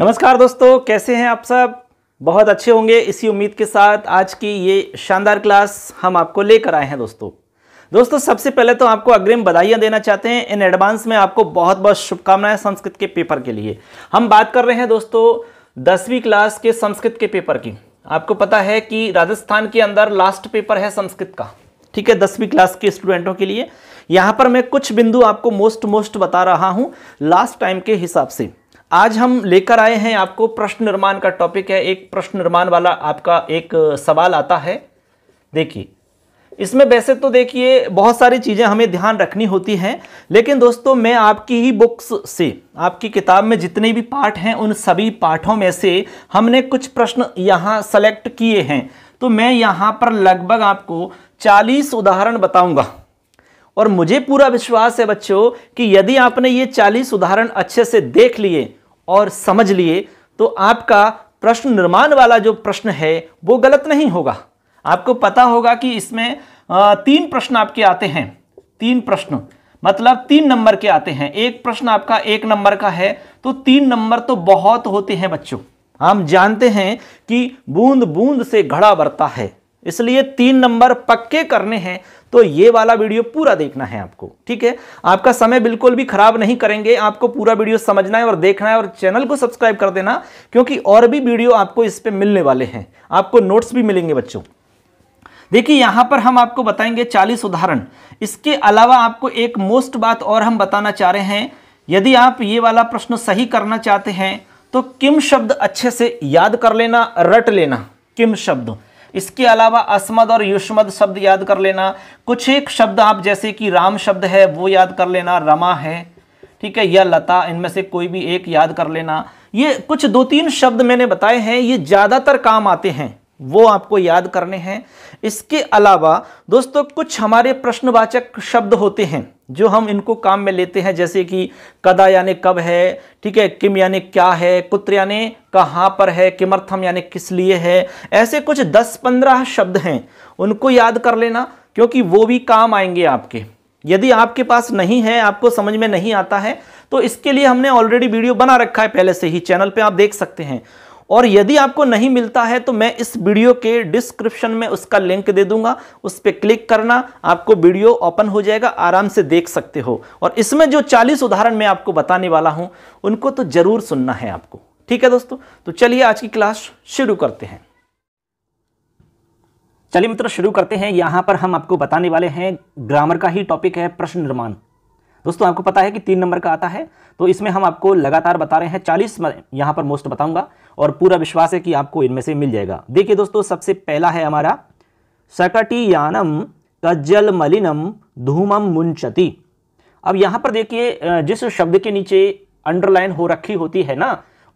नमस्कार दोस्तों कैसे हैं आप सब बहुत अच्छे होंगे इसी उम्मीद के साथ आज की ये शानदार क्लास हम आपको लेकर आए हैं दोस्तों दोस्तों सबसे पहले तो आपको अग्रिम बधाइयां देना चाहते हैं इन एडवांस में आपको बहुत बहुत शुभकामनाएं संस्कृत के पेपर के लिए हम बात कर रहे हैं दोस्तों दसवीं क्लास के संस्कृत के पेपर की आपको पता है कि राजस्थान के अंदर लास्ट पेपर है संस्कृत का ठीक है दसवीं क्लास के स्टूडेंटों के लिए यहाँ पर मैं कुछ बिंदु आपको मोस्ट मोस्ट बता रहा हूँ लास्ट टाइम के हिसाब से आज हम लेकर आए हैं आपको प्रश्न निर्माण का टॉपिक है एक प्रश्न निर्माण वाला आपका एक सवाल आता है देखिए इसमें वैसे तो देखिए बहुत सारी चीज़ें हमें ध्यान रखनी होती हैं लेकिन दोस्तों मैं आपकी ही बुक्स से आपकी किताब में जितने भी पाठ हैं उन सभी पाठों में से हमने कुछ प्रश्न यहाँ सेलेक्ट किए हैं तो मैं यहाँ पर लगभग आपको 40 उदाहरण बताऊंगा और मुझे पूरा विश्वास है बच्चों कि यदि आपने ये 40 उदाहरण अच्छे से देख लिए और समझ लिए तो आपका प्रश्न निर्माण वाला जो प्रश्न है वो गलत नहीं होगा आपको पता होगा कि इसमें तीन प्रश्न आपके आते हैं तीन प्रश्न मतलब तीन नंबर के आते हैं एक प्रश्न आपका एक नंबर का है तो तीन नंबर तो बहुत होते हैं बच्चों हम जानते हैं कि बूंद बूंद से घड़ा बरता है इसलिए तीन नंबर पक्के करने हैं तो ये वाला वीडियो पूरा देखना है आपको ठीक है आपका समय बिल्कुल भी खराब नहीं करेंगे आपको पूरा वीडियो समझना है और देखना है और चैनल को सब्सक्राइब कर देना क्योंकि और भी वीडियो आपको इस पर मिलने वाले हैं आपको नोट्स भी मिलेंगे बच्चों देखिए यहां पर हम आपको बताएंगे चालीस उदाहरण इसके अलावा आपको एक मोस्ट बात और हम बताना चाह रहे हैं यदि आप ये वाला प्रश्न सही करना चाहते हैं तो किम शब्द अच्छे से याद कर लेना रट लेना किम शब्द इसके अलावा अस्मद और युष्मद शब्द याद कर लेना कुछ एक शब्द आप जैसे कि राम शब्द है वो याद कर लेना रमा है ठीक है या लता इनमें से कोई भी एक याद कर लेना ये कुछ दो तीन शब्द मैंने बताए हैं ये ज़्यादातर काम आते हैं वो आपको याद करने हैं इसके अलावा दोस्तों कुछ हमारे प्रश्नवाचक शब्द होते हैं जो हम इनको काम में लेते हैं जैसे कि कदा यानी कब है ठीक है किम यानी क्या है कुत्र यानी कहाँ पर है किमर्थम यानी किस लिए है ऐसे कुछ दस पंद्रह शब्द हैं उनको याद कर लेना क्योंकि वो भी काम आएंगे आपके यदि आपके पास नहीं है आपको समझ में नहीं आता है तो इसके लिए हमने ऑलरेडी वीडियो बना रखा है पहले से ही चैनल पर आप देख सकते हैं और यदि आपको नहीं मिलता है तो मैं इस वीडियो के डिस्क्रिप्शन में उसका लिंक दे दूंगा उस पर क्लिक करना आपको वीडियो ओपन हो जाएगा आराम से देख सकते हो और इसमें जो चालीस उदाहरण मैं आपको बताने वाला हूं उनको तो ज़रूर सुनना है आपको ठीक है दोस्तों तो चलिए आज की क्लास शुरू करते हैं चलिए मित्रों शुरू करते हैं यहां पर हम आपको बताने वाले हैं ग्रामर का ही टॉपिक है प्रश्न निर्माण दोस्तों आपको पता है कि तीन नंबर का आता है तो इसमें हम आपको लगातार बता रहे हैं चालीस यहां पर मोस्ट बताऊंगा और पूरा विश्वास है कि आपको इनमें से मिल जाएगा देखिए दोस्तों सबसे पहला है हमारा सकटीयानम कज्जल मलिनम धूमम मुंचती अब यहां पर देखिए जिस शब्द के नीचे अंडरलाइन हो रखी होती है ना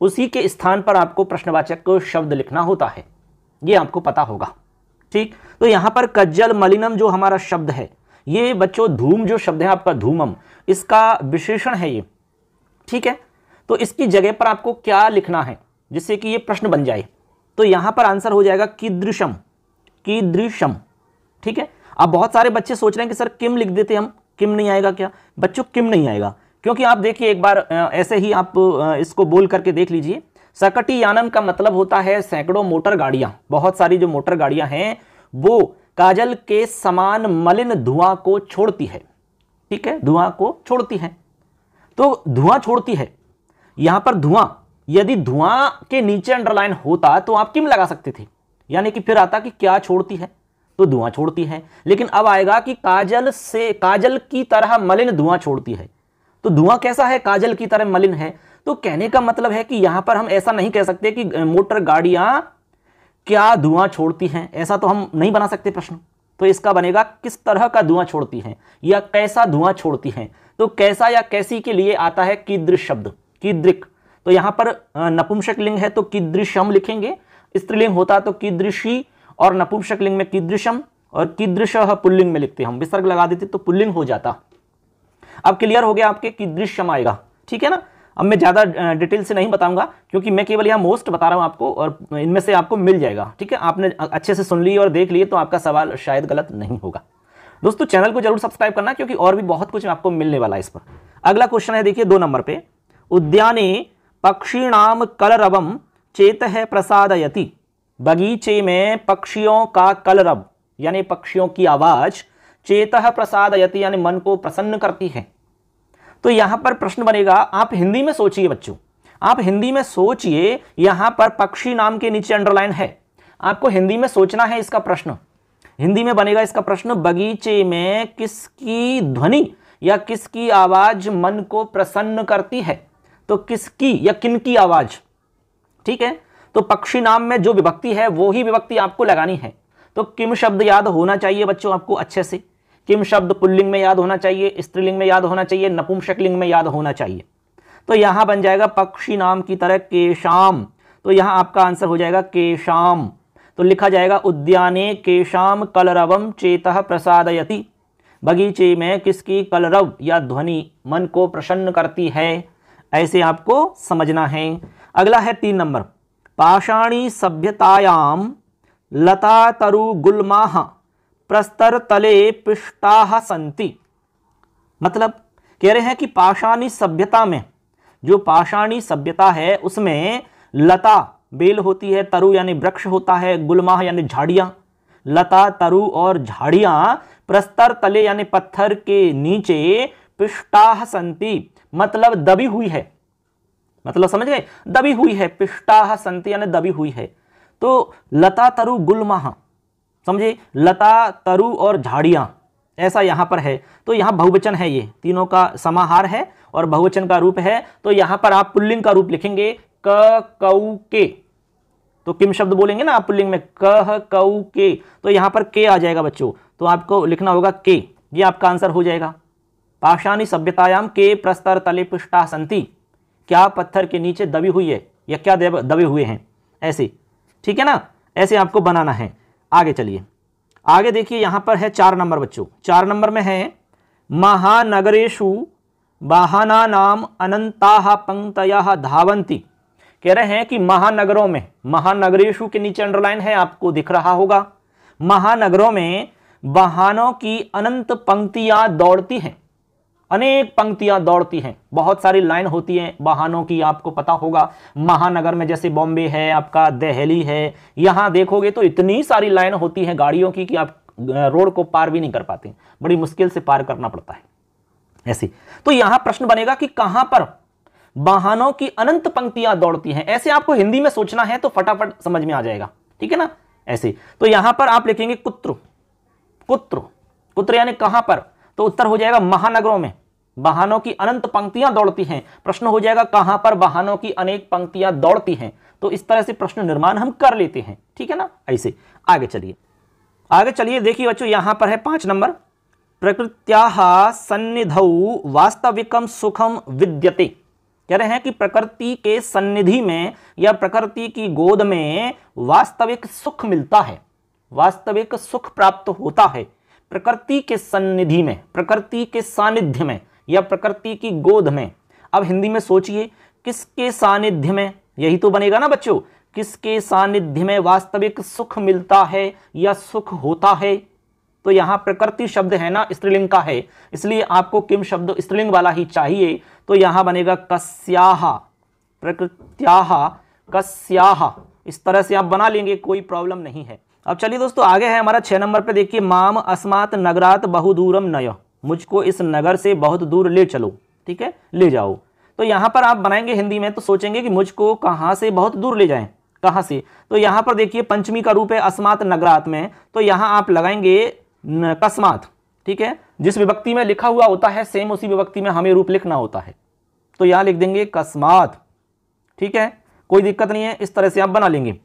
उसी के स्थान पर आपको प्रश्नवाचक शब्द लिखना होता है ये आपको पता होगा ठीक तो यहां पर कज्जल मलिनम जो हमारा शब्द है ये बच्चों धूम जो शब्द है आपका धूमम इसका विशेषण है ये ठीक है तो इसकी जगह पर आपको क्या लिखना है जिससे कि ये प्रश्न बन जाए तो यहां पर आंसर हो जाएगा कीदृशम कीदृशम ठीक है अब बहुत सारे बच्चे सोच रहे हैं कि सर किम लिख देते हम किम नहीं आएगा क्या बच्चों किम नहीं आएगा क्योंकि आप देखिए एक बार ऐसे ही आप इसको बोल करके देख लीजिए सकटी यानम का मतलब होता है सैकड़ों मोटर गाड़ियां बहुत सारी जो मोटर गाड़ियां हैं वो काजल के समान मलिन धुआं को छोड़ती है ठीक है धुआं को छोड़ती है तो धुआं छोड़ती है यहां पर धुआं यदि धुआं के नीचे अंडरलाइन होता तो आप किम लगा सकते थे यानी कि फिर आता कि क्या छोड़ती है तो धुआं छोड़ती है लेकिन अब आएगा कि काजल से काजल की तरह मलिन धुआं छोड़ती है तो धुआं कैसा है काजल की तरह मलिन है तो कहने का मतलब है कि यहां पर हम ऐसा नहीं कह सकते कि मोटर गाड़ियां क्या धुआं छोड़ती हैं ऐसा तो हम नहीं बना सकते प्रश्न तो इसका बनेगा किस तरह का धुआं छोड़ती हैं या कैसा धुआं छोड़ती हैं तो कैसा या कैसी के लिए आता है किद्र शब्द किद्रिक तो यहां पर नपुंसक लिंग है तो किदृशम लिखेंगे स्त्रीलिंग होता तो किदृशी और नपुंसक लिंग में किदृशम और किदृश पुल्लिंग में लिखते हम विसर्ग लगा देते तो पुल्लिंग हो जाता अब क्लियर हो गया आपके किदृश्यम आएगा ठीक है ना अब मैं ज़्यादा डिटेल से नहीं बताऊंगा क्योंकि मैं केवल यहाँ मोस्ट बता रहा हूँ आपको और इनमें से आपको मिल जाएगा ठीक है आपने अच्छे से सुन ली और देख लिए तो आपका सवाल शायद गलत नहीं होगा दोस्तों चैनल को जरूर सब्सक्राइब करना क्योंकि और भी बहुत कुछ आपको मिलने वाला है इस पर अगला क्वेश्चन है देखिए दो नंबर पे उद्याने पक्षीणाम कलरवम चेत है प्रसादयति बगीचे में पक्षियों का कलरव यानी पक्षियों की आवाज़ चेत प्रसादयति यानी मन को प्रसन्न करती है तो यहां पर प्रश्न बनेगा आप हिंदी में सोचिए बच्चों आप हिंदी में सोचिए यहां पर पक्षी नाम के नीचे अंडरलाइन है आपको हिंदी में सोचना है इसका प्रश्न हिंदी में बनेगा इसका प्रश्न बगीचे में किसकी ध्वनि या किसकी आवाज़ मन को प्रसन्न करती है तो किसकी या किनकी आवाज ठीक है तो पक्षी नाम में जो विभक्ति है वो ही विभक्ति आपको लगानी है तो किम शब्द याद होना चाहिए बच्चों आपको अच्छे से किम शब्द पुल्लिंग में याद होना चाहिए स्त्रीलिंग में याद होना चाहिए नपुंसक लिंग में याद होना चाहिए तो यहां बन जाएगा पक्षी नाम की तरह केशाम तो यहां आपका आंसर हो जाएगा केशाम तो लिखा जाएगा उद्याने केशाम कलरवम चेत प्रसादयति बगीचे में किसकी कलरव या ध्वनि मन को प्रसन्न करती है ऐसे आपको समझना है अगला है तीन नंबर पाषाणी सभ्यतायाम लता तरु गुलमा प्रस्तर तले पिष्टा संति मतलब कह रहे हैं कि पाषाणी सभ्यता में जो पाषाणी सभ्यता है उसमें लता बेल होती है तरु यानी वृक्ष होता है गुलमाह यानी झाड़ियां लता तरु और झाड़ियां प्रस्तर तले यानी पत्थर के नीचे पिष्टाह संति मतलब दबी हुई है मतलब समझ गए दबी हुई है पिष्टा संति यानी दबी हुई है तो लता तरु गुल समझे लता तरु और झाड़ियां ऐसा यहां पर है तो यहां बहुवचन है ये तीनों का समाहार है और बहुवचन का रूप है तो यहां पर आप पुल्लिंग का रूप लिखेंगे क कऊ के तो किम शब्द बोलेंगे ना आप पुल्लिंग में कह कऊ के तो यहां पर के आ जाएगा बच्चों तो आपको लिखना होगा के ये आपका आंसर हो जाएगा पाषाणी सभ्यतायाम के प्रस्तर तले पृष्ठा संति क्या पत्थर के नीचे दबी हुई है या क्या दबे हुए हैं ऐसे ठीक है ना ऐसे आपको बनाना है आगे चलिए आगे देखिए यहाँ पर है चार नंबर बच्चों चार नंबर में है महानगरेशु वाहना नाम अनंता पंक्तया धावंती कह रहे हैं कि महानगरों में महानगरेशु के नीचे अंडरलाइन है आपको दिख रहा होगा महानगरों में वाहनों की अनंत पंक्तियां दौड़ती हैं अनेक पंक्तियां दौड़ती हैं बहुत सारी लाइन होती हैं वाहनों की आपको पता होगा महानगर में जैसे बॉम्बे है आपका दहली है यहां देखोगे तो इतनी सारी लाइन होती है गाड़ियों की कि आप रोड को पार भी नहीं कर पाते बड़ी मुश्किल से पार करना पड़ता है ऐसे तो यहां प्रश्न बनेगा कि कहां पर वाहनों की अनंत पंक्तियां दौड़ती हैं ऐसे आपको हिंदी में सोचना है तो फटाफट समझ में आ जाएगा ठीक है ना ऐसे तो यहां पर आप लिखेंगे कुत्र कुत्र कुत्र यानी कहां पर तो उत्तर हो जाएगा महानगरों में वाहनों की अनंत पंक्तियां दौड़ती हैं प्रश्न हो जाएगा कहां पर वाहनों की अनेक पंक्तियां दौड़ती हैं तो इस तरह से प्रश्न निर्माण हम कर लेते हैं ठीक है ना ऐसे आगे चलिए आगे चलिए देखिए बच्चों यहां पर है पांच नंबर प्रकृत्या सन्निध वास्तविकम सुखम विद्यते कह रहे हैं कि प्रकृति के सन्निधि में या प्रकृति की गोद में वास्तविक सुख मिलता है वास्तविक सुख प्राप्त होता है प्रकृति के सन्निधि में प्रकृति के सानिध्य में या प्रकृति की गोद में अब हिंदी में सोचिए किसके सानिध्य में यही तो बनेगा ना बच्चों किसके सानिध्य में वास्तविक सुख मिलता है या सुख होता है तो यहाँ प्रकृति शब्द है ना स्त्रीलिंग का है इसलिए आपको किम शब्द स्त्रीलिंग वाला ही चाहिए तो यहां बनेगा कस्याह प्रकृत्याह कस्याह इस तरह से आप बना लेंगे कोई प्रॉब्लम नहीं है अब चलिए दोस्तों आगे है हमारा छह नंबर पे देखिए माम अस्मात नगरात बहुदूरम नय मुझको इस नगर से बहुत दूर ले चलो ठीक है ले जाओ तो यहाँ पर आप बनाएंगे हिंदी में तो सोचेंगे कि मुझको कहाँ से बहुत दूर ले जाएं कहाँ से तो यहाँ पर देखिए पंचमी का रूप है अस्मात नगरात में तो यहाँ आप लगाएंगे कस्मात ठीक है जिस विभक्ति में लिखा हुआ होता है सेम उसी विभक्ति में हमें रूप लिखना होता है तो यहाँ लिख देंगे कस्मात ठीक है कोई दिक्कत नहीं है इस तरह से आप बना लेंगे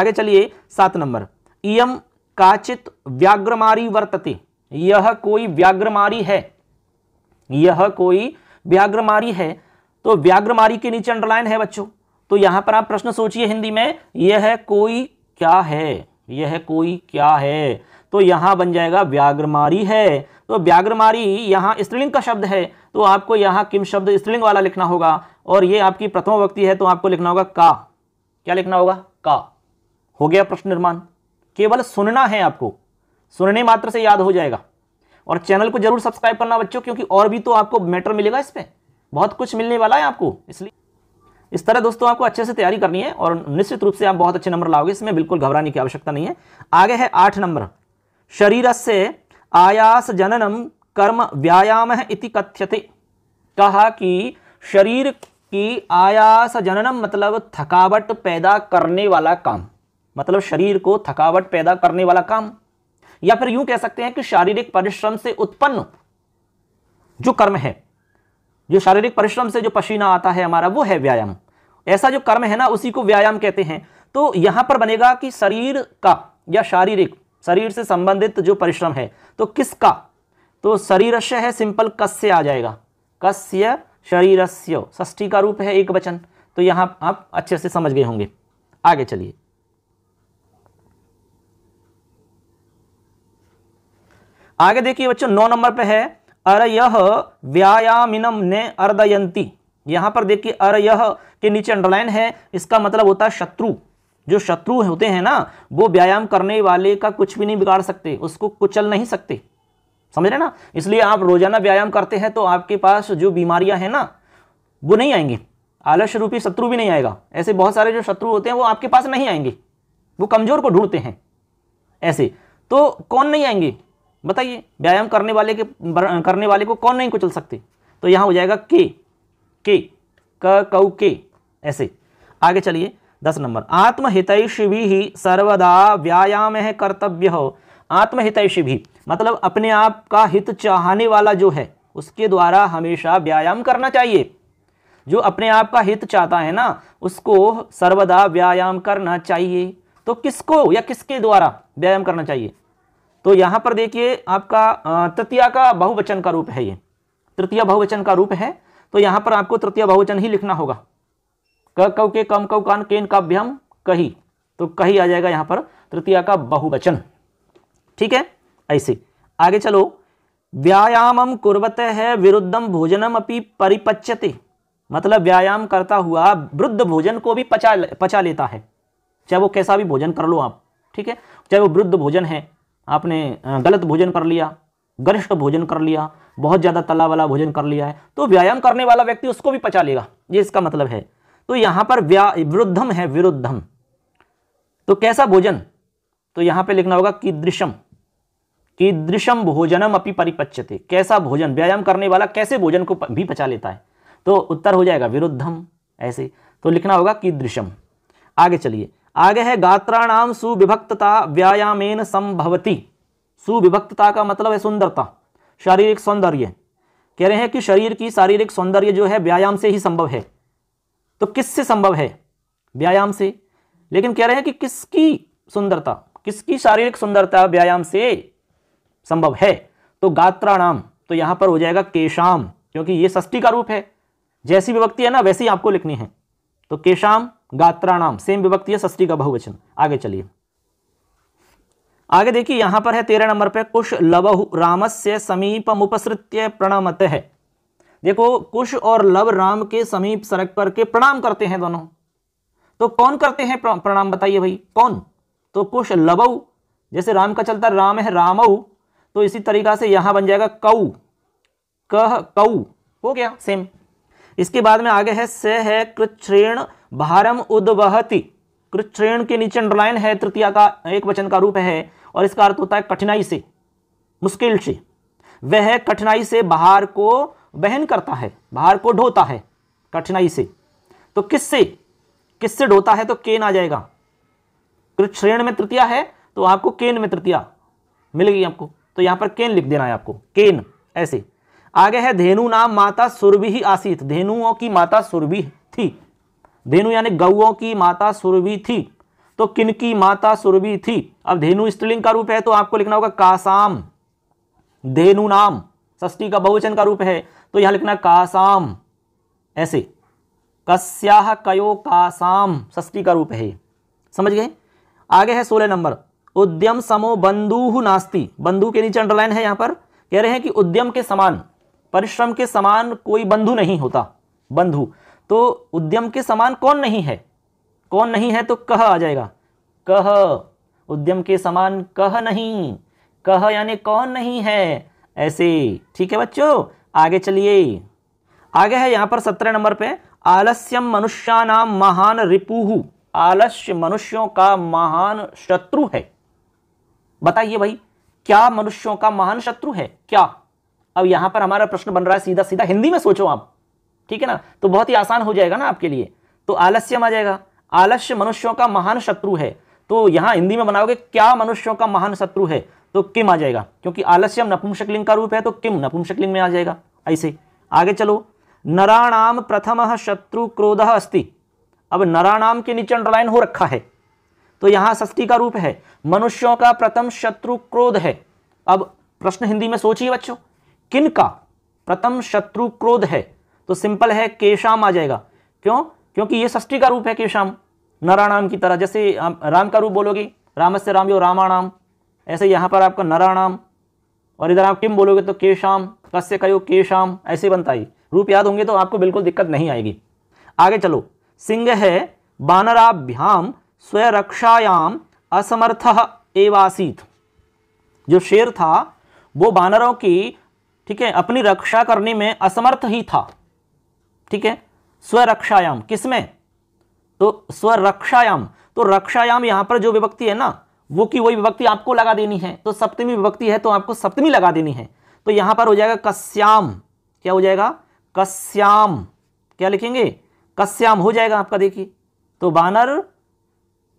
आगे चलिए सात नंबर इम काचित व्याग्रमारी वर्तते यह कोई व्याग्रमारी है यह कोई व्याग्रमारी है तो व्याग्रमारी के नीचे अंडरलाइन है बच्चों तो यहां पर आप प्रश्न सोचिए हिंदी में यह कोई क्या है यह कोई क्या है तो यहां बन जाएगा व्याग्रमारी है तो व्याग्रमारी यहां स्त्रीलिंग का शब्द है तो आपको यहां किम शब्द स्त्रीलिंग वाला लिखना होगा और यह आपकी प्रथम व्यक्ति है तो आपको लिखना होगा का क्या लिखना होगा का हो गया प्रश्न निर्माण केवल सुनना है आपको सुनने मात्र से याद हो जाएगा और चैनल को जरूर सब्सक्राइब करना बच्चों क्योंकि और भी तो आपको मैटर मिलेगा इस पर बहुत कुछ मिलने वाला है आपको इसलिए इस तरह दोस्तों आपको अच्छे से तैयारी करनी है और निश्चित रूप से आप बहुत अच्छे नंबर लाओगे इसमें बिल्कुल घबराने की आवश्यकता नहीं है आगे है आठ नंबर शरीर से आयास जननम कर्म व्यायाम इति कथ्यते कहा कि शरीर की आयास जननम मतलब थकावट पैदा करने वाला काम मतलब शरीर को थकावट पैदा करने वाला काम या फिर यूं कह सकते हैं कि शारीरिक परिश्रम से उत्पन्न जो कर्म है जो शारीरिक परिश्रम से जो पसीना आता है हमारा वो है व्यायाम ऐसा जो कर्म है ना उसी को व्यायाम कहते हैं तो यहां पर बनेगा कि शरीर का या शारीरिक शरीर से संबंधित जो परिश्रम है तो किसका तो शरीर है सिंपल कस्य आ जाएगा कस्य शरीरस्य ष्ठी का रूप है एक वचन तो यहां आप अच्छे से समझ गए होंगे आगे चलिए आगे देखिए बच्चों नौ नंबर पे है अरय व्यायामिनम ने अर्दयंती यहां पर देखिए अरय के नीचे अंडरलाइन है इसका मतलब होता है शत्रु जो शत्रु होते हैं ना वो व्यायाम करने वाले का कुछ भी नहीं बिगाड़ सकते उसको कुचल नहीं सकते समझ रहे ना इसलिए आप रोजाना व्यायाम करते हैं तो आपके पास जो बीमारियां हैं ना वो नहीं आएंगे आलस्य रूपी शत्रु भी नहीं आएगा ऐसे बहुत सारे जो शत्रु होते हैं वो आपके पास नहीं आएंगे वो कमज़ोर को ढूंढते हैं ऐसे तो कौन नहीं आएंगे बताइए व्यायाम करने वाले के करने वाले को कौन नहीं कुचल सकते तो यहाँ हो जाएगा के के क कऊ के ऐसे आगे चलिए दस नंबर आत्महितैषी भी सर्वदा व्यायाम है कर्तव्य हो आत्महितैषी भी मतलब अपने आप का हित चाहने वाला जो है उसके द्वारा हमेशा व्यायाम करना चाहिए जो अपने आप का हित चाहता है ना उसको सर्वदा व्यायाम करना चाहिए तो किसको या किसके द्वारा व्यायाम करना चाहिए तो यहाँ पर देखिए आपका तृतीया का बहुवचन का रूप है ये तृतीय बहुवचन का रूप है तो यहाँ पर आपको तृतीय बहुवचन ही लिखना होगा क कव के कम कव कान केन काभ्यम कही तो कही आ जाएगा यहाँ पर तृतीया का बहुवचन ठीक है ऐसे आगे चलो व्यायामम कुर्वत है विरुद्धम भोजनम अपनी परिपच्यते मतलब व्यायाम करता हुआ वृद्ध भोजन को भी पचा पचा लेता है चाहे वो कैसा भी भोजन कर लो आप ठीक है चाहे वो वृद्ध भोजन है आपने गलत भोजन कर लिया गरिष्ठ भोजन कर लिया बहुत ज़्यादा तला वाला भोजन कर लिया है तो व्यायाम करने वाला व्यक्ति उसको भी पचा लेगा ये इसका मतलब है तो यहाँ पर व्या विरुद्धम है विरुद्धम तो कैसा भोजन तो यहाँ पे लिखना होगा कीदृशम कीदृशम भोजनम अपनी परिपच्यते कैसा भोजन व्यायाम करने वाला कैसे भोजन को भी पचा लेता है तो उत्तर हो जाएगा विरुद्धम ऐसे तो लिखना होगा कीदृशम आगे चलिए आगे है गात्राणाम सुविभक्तता व्यायामेन संभवती सुविभक्तता का मतलब है सुंदरता शारीरिक सौंदर्य कह रहे हैं कि शरीर की शारीरिक सौंदर्य जो है व्यायाम से ही संभव है तो किससे संभव है व्यायाम से लेकिन कह रहे हैं कि किसकी सुंदरता किसकी शारीरिक सुंदरता व्यायाम से संभव है तो गात्राणाम तो यहां पर हो जाएगा केशाम क्योंकि ये सष्टी का रूप है जैसी विभक्ति है ना वैसी आपको लिखनी है तो केशाम गात्राणाम सेम विभक्ति है सस्ती का बहुवचन आगे चलिए आगे देखिए यहां पर है तेरह नंबर पे कुश लवहु रामस्य समीप उपसृत्य प्रणमत है देखो कुश और लव राम के समीप सड़क पर के प्रणाम करते हैं दोनों तो कौन करते हैं प्रणाम बताइए भाई कौन तो कुश लवऊ जैसे राम का चलता राम है रामऊ तो इसी तरीका से यहां बन जाएगा कऊ कह कऊ हो गया सेम इसके बाद में आगे है से है कृच्छ्रेण भारम उद्वहति कृष्ण के नीचे अंडरलाइन है तृतीया का एक वचन का रूप है और इसका अर्थ होता है कठिनाई से मुश्किल से वह कठिनाई से बाहर को बहन करता है बाहर को ढोता है कठिनाई से तो किससे किससे ढोता है तो केन आ जाएगा कृष्ण में तृतीया है तो आपको केन में तृतीया मिलेगी आपको तो यहां पर केन लिख देना है आपको केन ऐसे आगे है धेनु नाम माता सुरभि ही आसीत धेनुओं की माता सुरभि थी धेनु यानी गौओं की माता सुरभि थी तो किनकी माता सुरभि थी अब धेनु स्त्रीलिंग का रूप है तो आपको लिखना होगा कासाम धेनु नाम ष्टी का बहुवचन का रूप है तो यहां लिखना कासाम ऐसे कस्याह कयो कासाम ष्टी का रूप है समझ गए आगे है सोलह नंबर उद्यम समो बंधु नास्ती बंधु के नीचे अंडरलाइन है यहां पर कह रहे हैं कि उद्यम के समान परिश्रम के समान कोई बंधु नहीं होता बंधु तो उद्यम के समान कौन नहीं है कौन नहीं है तो कह आ जाएगा कह उद्यम के समान कह नहीं कह यानी कौन नहीं है ऐसे ठीक है बच्चों आगे चलिए आगे है यहां पर सत्रह नंबर पे आलस्यम मनुष्या नाम महान रिपुहु आलस्य मनुष्यों का महान शत्रु है बताइए भाई क्या मनुष्यों का महान शत्रु है क्या अब यहां पर हमारा प्रश्न बन रहा है सीधा सीधा हिंदी में सोचो आप ठीक है ना तो बहुत ही आसान हो जाएगा ना आपके लिए तो आलस्यम आ जाएगा आलस्य मनुष्यों का महान शत्रु है तो यहां हिंदी में बनाओगे क्या मनुष्यों का महान शत्रु है तो किम आ जाएगा क्योंकि आलस्यम नपुंसकलिंग का रूप है तो किम नपुंसकलिंग में आ जाएगा ऐसे आगे चलो नराणाम प्रथम शत्रु क्रोध अस्ति अब नराणाम के नीचे अंडरलाइन हो रखा है तो यहां षष्ठी का रूप है मनुष्यों का प्रथम शत्रु क्रोध है अब प्रश्न हिंदी में सोचिए बच्चों किन का प्रथम शत्रु क्रोध है तो सिंपल है केशाम आ जाएगा क्यों क्योंकि ये ष्टी का रूप है केशाम नराणाम की तरह जैसे राम का रूप बोलोगे रामस्य राम यो रामाणाम ऐसे यहाँ पर आपका नराणाम और इधर आप किम बोलोगे तो केशाम कस्य कहो केशाम ऐसे बनता है रूप याद होंगे तो आपको बिल्कुल दिक्कत नहीं आएगी आगे चलो सिंह है बानराभ्याम स्वरक्षायाम असमर्थ एवासीत जो शेर था वो बानरों की ठीक है अपनी रक्षा करने में असमर्थ ही था ठीक है स्वरक्षायाम किसमें तो स्वरक्षायाम तो रक्षायाम यहां पर जो विभक्ति है ना वो की वही विभक्ति आपको लगा देनी है तो सप्तमी विभक्ति है तो आपको सप्तमी लगा देनी है तो यहां पर हो जाएगा कस्याम क्या हो जाएगा कस्याम क्या लिखेंगे कस्याम हो जाएगा आपका देखिए तो बानर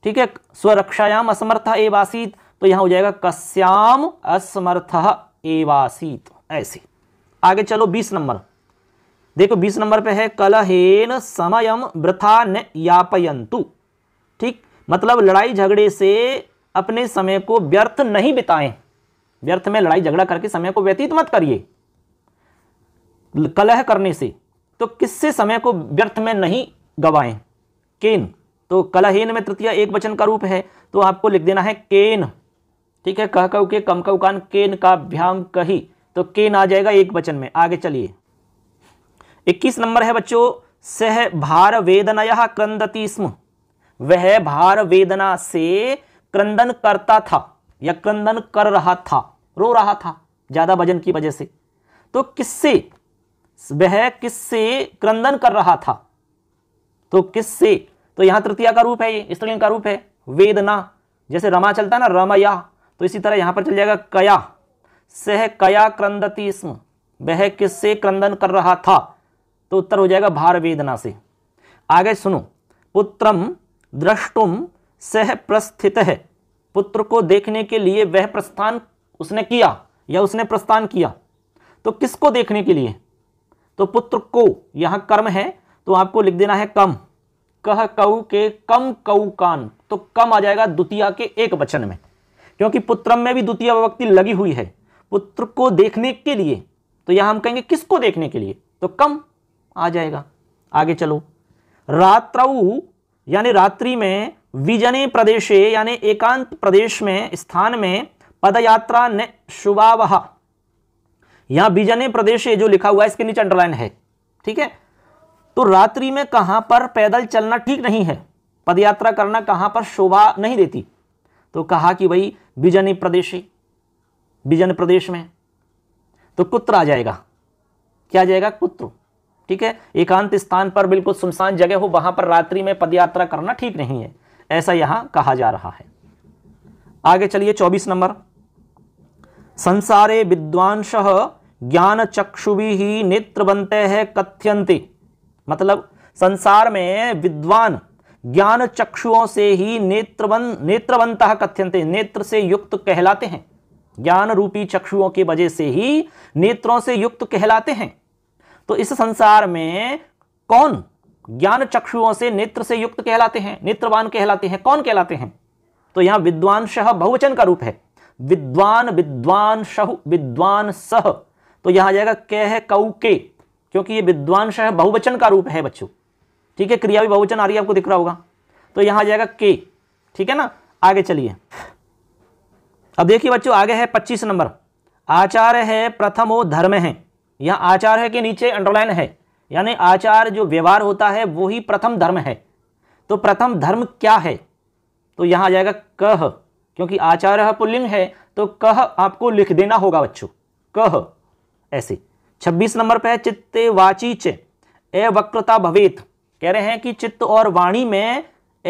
ठीक है स्वरक्षायाम असमर्थ एवासीत तो यहां हो जाएगा कस्याम असमर्थ एवासीत ऐसे आगे चलो बीस नंबर देखो बीस नंबर पे है कलहेन समयम वृथा न यापयंतु ठीक मतलब लड़ाई झगड़े से अपने समय को व्यर्थ नहीं बिताएं व्यर्थ में लड़ाई झगड़ा करके समय को व्यतीत मत करिए कलह करने से तो किससे समय को व्यर्थ में नहीं गवाएं केन तो कलहेन में तृतीय एक वचन का रूप है तो आपको लिख देना है केन ठीक है कह कऊ के कम कऊ कान केन का भ्याम कही तो केन आ जाएगा एक वचन में आगे चलिए इक्कीस नंबर है बच्चों सह भार वेदना क्रंदती स्म वह भार वेदना से क्रंदन करता था या क्रंदन कर रहा था रो रहा था ज़्यादा वजन की वजह से तो किससे वह किससे क्रंदन कर रहा था तो किससे तो यहां तृतीया का रूप है ये स्त्रीलिंग का रूप है वेदना जैसे रमा चलता है ना रमया तो इसी तरह यहां पर चल जाएगा कया सह कया क्रंदती स्म वह किससे क्रंदन कर रहा था तो उत्तर हो जाएगा भार वेदना से आगे सुनो पुत्रम द्रष्टुम सह प्रस्थित है पुत्र को देखने के लिए वह प्रस्थान उसने किया या उसने प्रस्थान किया तो किसको देखने के लिए तो पुत्र को यहां कर्म है तो आपको लिख देना है कम कह कऊ के कम कऊ कान तो कम आ जाएगा द्वितीय के एक वचन में क्योंकि पुत्रम में भी द्वितीय विभक्ति लगी हुई है पुत्र को देखने के लिए तो यहां हम कहेंगे किसको देखने के लिए तो कम आ जाएगा आगे चलो रात्रऊ यानी रात्रि में विजने प्रदेशे यानी एकांत प्रदेश में स्थान में पदयात्रा ने शुभावह यहां विजने प्रदेश जो लिखा हुआ है इसके नीचे अंडरलाइन है ठीक है तो रात्रि में कहां पर पैदल चलना ठीक नहीं है पदयात्रा करना कहां पर शोभा नहीं देती तो कहा कि भाई विजन प्रदेश बिजन प्रदेश में तो कुत्र आ जाएगा क्या आ जाएगा कुत्र ठीक है एकांत स्थान पर बिल्कुल सुनसान जगह हो वहां पर रात्रि में पदयात्रा करना ठीक नहीं है ऐसा यहां कहा जा रहा है आगे चलिए चौबीस नंबर संसारे विद्वांश ज्ञान चक्षु ही नेत्र बनते हैं कथ्यंते मतलब संसार में विद्वान ज्ञान चक्षुओं से ही नेत्रवन नेत्रवंत कथ्यंते नेत्र से युक्त कहलाते हैं ज्ञान रूपी चक्षुओं की वजह से ही नेत्रों से युक्त कहलाते हैं तो इस संसार में कौन ज्ञान चक्षुओं से नेत्र से युक्त कहलाते हैं नेत्रवान कहलाते हैं कौन कहलाते हैं तो यहां विद्वान शह बहुवचन का रूप है विद्वान विद्वान शह विद्वान सह तो यहां आ जाएगा कह कऊ के क्योंकि ये विद्वान शह बहुवचन का रूप है बच्चों ठीक है क्रिया भी बहुवचन आ रही है आपको दिख रहा होगा तो यहां आ जाएगा के ठीक है ना आगे चलिए अब देखिए बच्चों आगे है पच्चीस नंबर आचार्य है प्रथमो धर्म है यह आचार है के नीचे अंडरलाइन है यानी आचार जो व्यवहार होता है वो ही प्रथम धर्म है तो प्रथम धर्म क्या है तो यहाँ आ जाएगा कह क्योंकि आचार पुल्लिंग है तो कह आपको लिख देना होगा बच्चों कह ऐसे छब्बीस नंबर पर है चित्ते वाची चे ए भवेत कह रहे हैं कि चित्त और वाणी में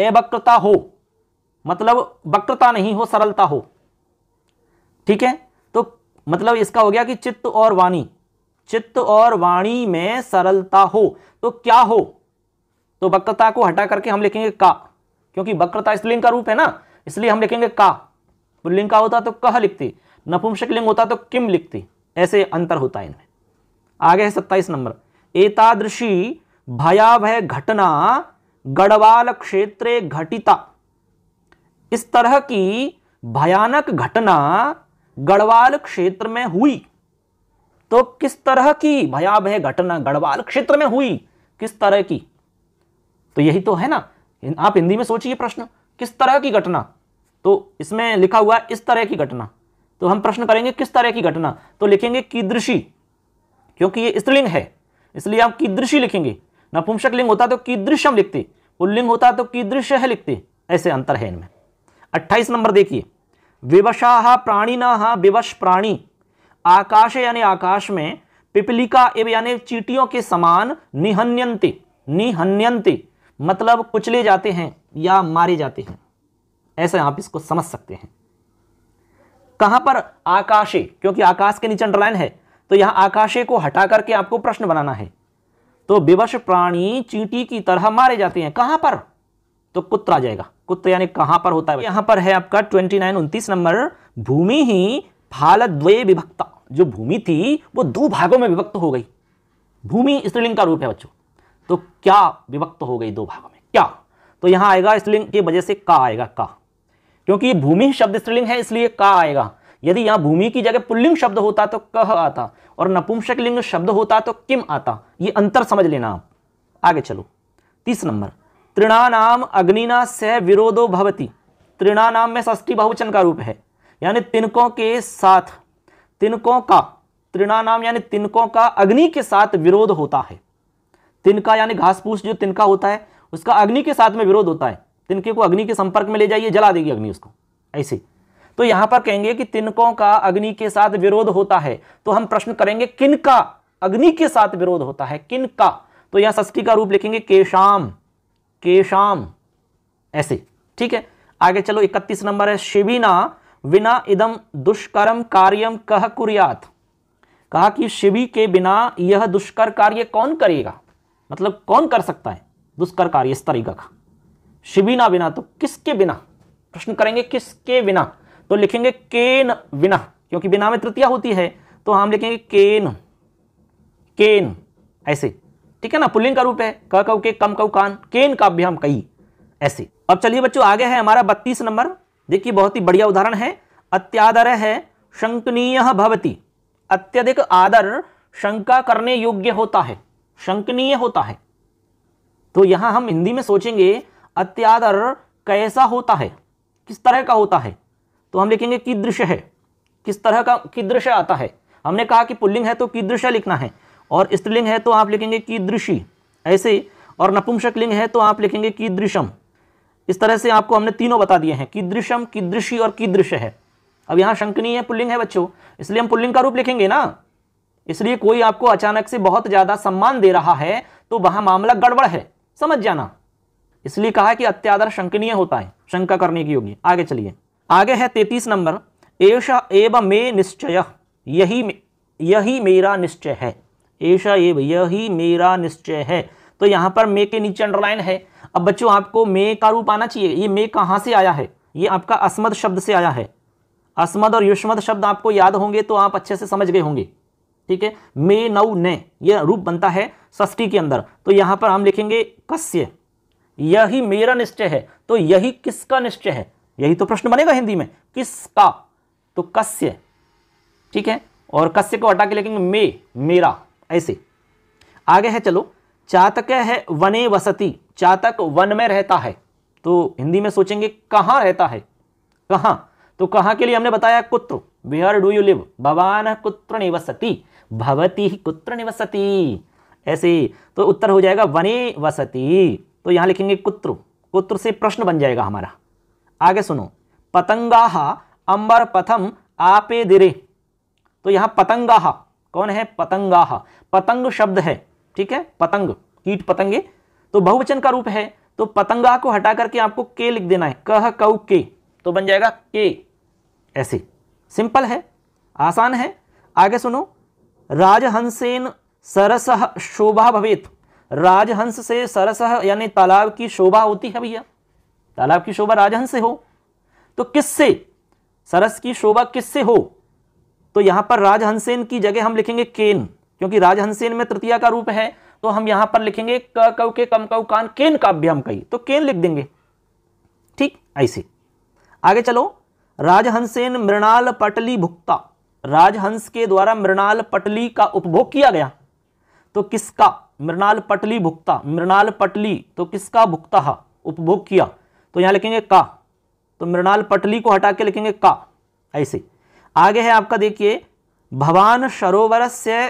अवक्रता हो मतलब वक्रता नहीं हो सरलता हो ठीक है तो मतलब इसका हो गया कि चित्त और वाणी चित्त और वाणी में सरलता हो तो क्या हो तो वक्रता को हटा करके हम लिखेंगे का क्योंकि वक्रता स्त्रीलिंग का रूप है ना इसलिए हम लिखेंगे का पुल्लिंग तो का होता तो कह लिखते नपुंसक लिंग होता तो किम लिखते ऐसे अंतर होता है इनमें आगे है सत्ताईस नंबर एतादृशी भयावह घटना गढ़वाल क्षेत्र घटिता इस तरह की भयानक घटना गढ़वाल क्षेत्र में हुई तो किस तरह की भयावह घटना गढ़वाल क्षेत्र में हुई किस तरह की तो यही तो है ना आप हिंदी में सोचिए प्रश्न किस तरह की घटना तो इसमें लिखा हुआ है इस तरह की घटना तो हम प्रश्न करेंगे किस तरह की घटना तो लिखेंगे कीदृशी क्योंकि ये स्त्रीलिंग है इसलिए आप कीदृशी लिखेंगे नपुंसक लिंग होता तो कीदृश्यम लिखते पुल्लिंग होता तो कीदृश्य है लिखते ऐसे अंतर है इनमें अट्ठाईस नंबर देखिए विवशाह प्राणिना विवश प्राणी आकाश यानी आकाश में पिपलिका एवं यानी चीटियों के समान निहन्यंते निहन्यंते मतलब कुचले जाते हैं या मारे जाते हैं ऐसा आप इसको समझ सकते हैं कहां पर आकाशे क्योंकि आकाश के नीचे अंडरलाइन है तो यहां आकाशे को हटा करके आपको प्रश्न बनाना है तो विवश प्राणी चींटी की तरह मारे जाते हैं कहां पर तो कुत्र आ जाएगा कुत्र यानी कहां पर होता है यहां पर है आपका ट्वेंटी नाइन उन्तीस नंबर भूमि ही द्वे विभक्ता जो भूमि थी वो दो भागों में विभक्त हो गई भूमि स्त्रीलिंग का रूप है बच्चों तो क्या विभक्त हो गई दो भागों में क्या तो यहाँ आएगा स्त्रीलिंग की वजह से का आएगा का क्योंकि ये भूमि शब्द स्त्रीलिंग है इसलिए का आएगा यदि यहाँ भूमि की जगह पुल्लिंग शब्द होता तो कह आता और नपुंसक लिंग शब्द होता तो किम आता ये अंतर समझ लेना आप आगे चलो तीस नंबर तृणानाम अग्निना सह विरोधो भवती तृणानाम में षष्ठी बहुवचन का रूप है यानी तिनकों के साथ तिनकों का त्रिणानाम यानी तिनकों का अग्नि के साथ विरोध होता है तिनका यानी घास फूस जो तिनका होता है उसका अग्नि के साथ में विरोध होता है तिनके को अग्नि के संपर्क में ले जाइए जला देगी अग्नि उसको ऐसे तो यहां पर कहेंगे कि तिनकों का अग्नि के साथ विरोध होता है तो हम प्रश्न करेंगे किन का अग्नि के साथ विरोध होता है किन का तो यहां षष्ठी का रूप लिखेंगे केशाम केशाम ऐसे ठीक है आगे चलो इकतीस नंबर है शिविना बिना इदम दुष्कर्म कार्यम कह कुरियात कहा कि शिवी के बिना यह दुष्कर कार्य कौन करेगा मतलब कौन कर सकता है दुष्कर कार्य इस तरीका का शिवी ना बिना तो किसके बिना प्रश्न करेंगे किसके बिना तो लिखेंगे केन बिना क्योंकि बिना में तृतीया होती है तो हम लिखेंगे केन केन ऐसे ठीक है ना पुलिंग का रूप है क कऊ के कम कऊ कान केन का भी हम कई ऐसे अब चलिए बच्चों आगे है हमारा बत्तीस नंबर देखिए बहुत ही बढ़िया उदाहरण है अत्यादर है शंकनीय भवती अत्यधिक आदर शंका करने योग्य होता है शंकनीय होता है तो यहां हम हिंदी में सोचेंगे अत्यादर कैसा होता है किस तरह का होता है तो हम लिखेंगे की दृश्य है किस तरह का की दृश्य आता है हमने कहा कि पुल्लिंग है तो कि दृश्य लिखना है और स्त्रीलिंग है तो आप लिखेंगे कि ऐसे और नपुंसकलिंग है तो आप लिखेंगे कि इस तरह से आपको हमने तीनों बता दिए हैं किदृशम किदृशी और किदृश्य है अब यहाँ शंकनीय है पुल्लिंग है बच्चों इसलिए हम पुल्लिंग का रूप लिखेंगे ना इसलिए कोई आपको अचानक से बहुत ज़्यादा सम्मान दे रहा है तो वहां मामला गड़बड़ है समझ जाना इसलिए कहा कि अत्यादर शंकनीय होता है शंका करने की योगी आगे चलिए आगे है तैतीस नंबर एशा एव मे निश्चय यही मे, यही मेरा निश्चय है एशा एव यही मेरा निश्चय है तो यहाँ पर मे के नीचे अंडरलाइन है अब बच्चों आपको मे का रूप आना चाहिए ये मे कहाँ से आया है ये आपका अस्मद शब्द से आया है अस्मद और युष्मद शब्द आपको याद होंगे तो आप अच्छे से समझ गए होंगे ठीक है मे नव ने यह रूप बनता है षष्ठी के अंदर तो यहाँ पर हम लिखेंगे कस्य यही मेरा निश्चय है तो यही किसका निश्चय है यही तो प्रश्न बनेगा हिंदी में किसका तो कस्य ठीक है और कस्य को हटा के लिखेंगे मे मेरा ऐसे आगे है चलो चातक है वने वसती चातक वन में रहता है तो हिंदी में सोचेंगे कहाँ रहता है कहाँ तो कहाँ के लिए हमने बताया कुत्र वेयर डू यू लिव भवान कुत्र निवसती भवती ही कुत्र निवसती ऐसे तो उत्तर हो जाएगा वने वसती तो यहाँ लिखेंगे कुत्र कुत्र से प्रश्न बन जाएगा हमारा आगे सुनो पतंगाह अंबर पथम आपे दिरे तो यहाँ पतंगाह कौन है पतंगाह पतंग शब्द है ठीक है पतंग कीट पतंगे तो बहुवचन का रूप है तो पतंगा को हटा करके आपको के लिख देना है कह कऊ के तो बन जाएगा के ऐसे सिंपल है आसान है आगे सुनो राजहंसेन सरस शोभा भवेत राजहंस से सरस यानी तालाब की शोभा होती है भैया तालाब की शोभा राजहंस से हो तो किससे सरस की शोभा किससे हो तो यहां पर राजहंसेन की जगह हम लिखेंगे केन क्योंकि राजहंसेन में तृतीया का रूप है तो हम यहां पर लिखेंगे क कव के कम कव कान केन काव्य हम कही तो केन लिख देंगे ठीक ऐसे आगे चलो राजहंसेन मृणाल पटली भुक्ता राजहंस के द्वारा मृणाल पटली का उपभोग किया गया तो किसका मृणाल पटली भुक्ता मृणाल पटली तो किसका भुक्ता उपभोग किया तो यहां लिखेंगे का तो मृणाल पटली को हटा के लिखेंगे का ऐसे आगे है आपका देखिए भवान सरोवर से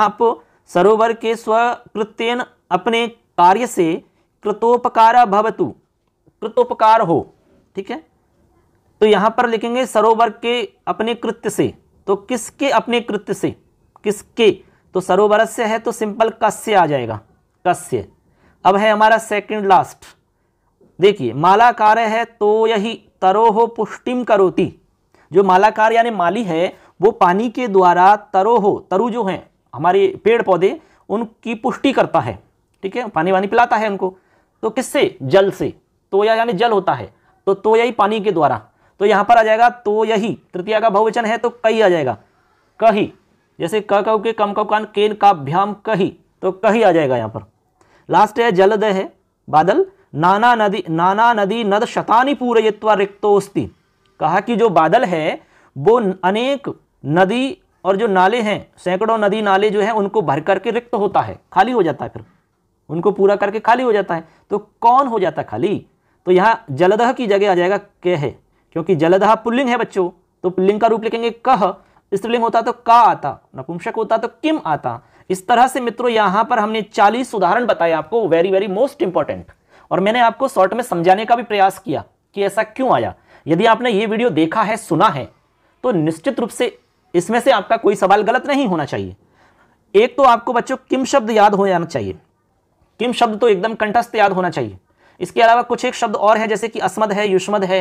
आप सरोवर के स्वकृत्यन अपने कार्य से कृतोपकार भवतु कृतोपकार हो ठीक है तो यहाँ पर लिखेंगे सरोवर के अपने कृत्य से तो किसके अपने कृत्य से किसके तो सरोवर से है तो सिंपल कस्य आ जाएगा कस्य अब है हमारा सेकंड लास्ट देखिए मालाकार है तो यही तरोह पुष्टिम करोती जो मालाकार यानी माली है वो पानी के द्वारा तरोह तरु जो हैं हमारे पेड़ पौधे उनकी पुष्टि करता है ठीक है पानी वानी पिलाता है उनको तो किससे जल से तो या यानी जल होता है तो तो यही पानी के द्वारा तो यहाँ पर आ जाएगा तो यही तृतीया का बहुवचन है तो कही आ जाएगा कही जैसे क कव के कम कव कान केन काभ्याम कही तो कही आ जाएगा यहाँ पर लास्ट है जलद है बादल नाना नदी नाना नदी नद शतानी पूरे रिक्तोस्ती कहा कि जो बादल है वो अनेक नदी और जो नाले हैं सैकड़ों नदी नाले जो है उनको भर करके रिक्त होता है खाली हो जाता है फिर उनको पूरा करके खाली हो जाता है तो कौन हो जाता खाली तो यहाँ जलदह की जगह आ जाएगा कह है क्योंकि जलदह पुल्लिंग है बच्चों तो पुल्लिंग का रूप लिखेंगे कह स्त्रीलिंग होता तो का आता नपुंसक होता तो किम आता इस तरह से मित्रों यहाँ पर हमने चालीस उदाहरण बताए आपको वेरी वेरी मोस्ट इंपॉर्टेंट और मैंने आपको शॉर्ट में समझाने का भी प्रयास किया कि ऐसा क्यों आया यदि आपने ये वीडियो देखा है सुना है तो निश्चित रूप से इसमें से आपका कोई सवाल गलत नहीं होना चाहिए एक तो आपको बच्चों किम शब्द याद हो जाना चाहिए किम शब्द तो एकदम कंठस्थ याद होना चाहिए इसके अलावा कुछ एक शब्द और है जैसे कि अस्मद है युष्मद है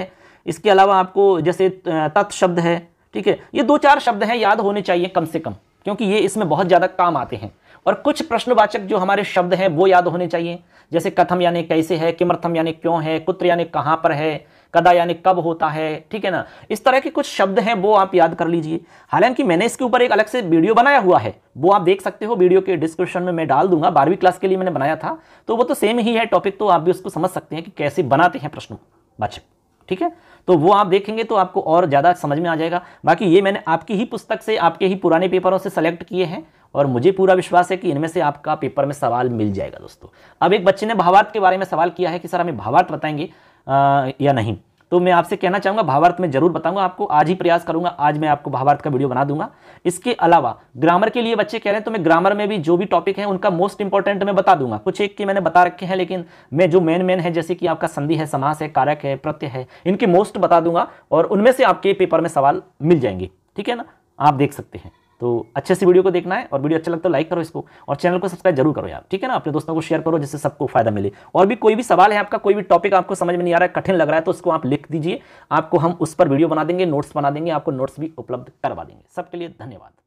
इसके अलावा आपको जैसे तत् शब्द है ठीक है ये दो चार शब्द हैं याद होने चाहिए कम से कम क्योंकि ये इसमें बहुत ज़्यादा काम आते हैं और कुछ प्रश्नवाचक जो हमारे शब्द हैं वो याद होने चाहिए जैसे कथम यानी कैसे है किमर्थम यानी क्यों है कुत्र यानी कहाँ पर है कदा यानी कब होता है ठीक है ना इस तरह के कुछ शब्द हैं वो आप याद कर लीजिए हालांकि मैंने इसके ऊपर एक अलग से वीडियो बनाया हुआ है वो आप देख सकते हो वीडियो के डिस्क्रिप्शन में मैं डाल दूंगा बारहवीं क्लास के लिए मैंने बनाया था तो वो तो सेम ही है टॉपिक तो आप भी उसको समझ सकते हैं कि कैसे बनाते हैं प्रश्न बच्चे ठीक है तो वो आप देखेंगे तो आपको और ज़्यादा समझ में आ जाएगा बाकी ये मैंने आपकी ही पुस्तक से आपके ही पुराने पेपरों से सेलेक्ट किए हैं और मुझे पूरा विश्वास है कि इनमें से आपका पेपर में सवाल मिल जाएगा दोस्तों अब एक बच्चे ने भावार्थ के बारे में सवाल किया है कि सर हमें भावार्थ बताएंगे या नहीं तो मैं आपसे कहना चाहूँगा भावार्थ में जरूर बताऊंगा आपको आज ही प्रयास करूंगा आज मैं आपको भावार्थ का वीडियो बना दूंगा इसके अलावा ग्रामर के लिए बच्चे कह रहे हैं तो मैं ग्रामर में भी जो भी टॉपिक है उनका मोस्ट इंपॉर्टेंट मैं बता दूंगा कुछ एक के मैंने बता रखे हैं लेकिन मैं जो मेन मेन है जैसे कि आपका संधि है समास है कारक है प्रत्यय है इनके मोस्ट बता दूंगा और उनमें से आपके पेपर में सवाल मिल जाएंगे ठीक है ना आप देख सकते हैं तो अच्छे से वीडियो को देखना है और वीडियो अच्छा लगता है लाइक तो करो इसको और चैनल को सब्सक्राइब जरूर करो यार ठीक है ना अपने दोस्तों को शेयर करो जिससे सबको फायदा मिले और भी कोई भी सवाल है आपका कोई भी टॉपिक आपको समझ में नहीं आ रहा है कठिन लग रहा है तो उसको आप लिख दीजिए आपको हम उस पर वीडियो बना देंगे नोट्स बना देंगे आपको नोट्स भी उपलब्ध करवा देंगे सबके लिए धन्यवाद